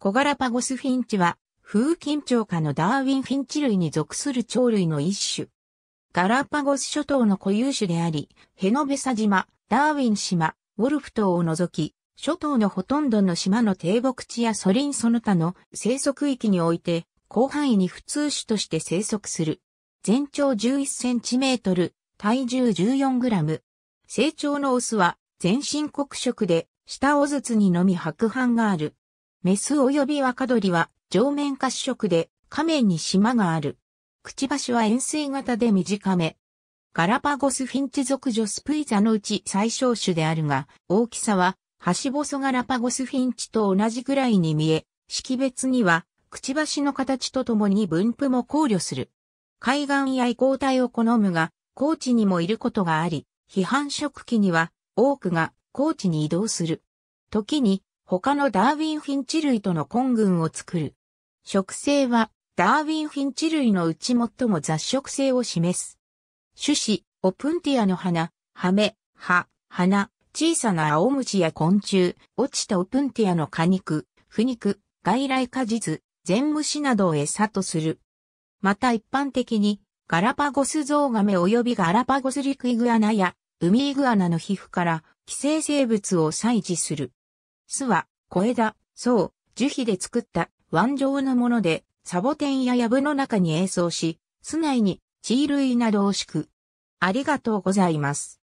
コガラパゴスフィンチは、風緊張下のダーウィンフィンチ類に属する鳥類の一種。ガラパゴス諸島の固有種であり、ヘノベサ島、ダーウィン島、ウォルフ島を除き、諸島のほとんどの島の低木地やソリンその他の生息域において、広範囲に普通種として生息する。全長11センチメートル、体重14グラム。成長のオスは全身黒色で、下尾筒にのみ白斑がある。メス及び若鳥は上面褐色で仮面に島がある。くちばしは円錐型で短め。ガラパゴスフィンチ属ジョスプイザのうち最小種であるが、大きさは、ハシボソガラパゴスフィンチと同じぐらいに見え、識別には、くちばしの形とともに分布も考慮する。海岸や移行帯を好むが、高地にもいることがあり、批判食期には多くが高地に移動する。時に他のダーウィンフィンチ類との混群を作る。植生は、ダーウィンフィンチ類のうち最も雑食性を示す。種子、オプンティアの花、ハメ、葉、花、小さな青虫や昆虫、落ちたオプンティアの果肉、腐肉、外来果実、全虫などを餌とする。また一般的に、ガラパゴスゾウガメ及びガラパゴス陸イグアナや、ウミイグアナの皮膚から、寄生生物を採取する。巣は、小枝、層、樹皮で作った腕状のもので、サボテンや藪の中に営巣し、巣内に地衣類などを敷く。ありがとうございます。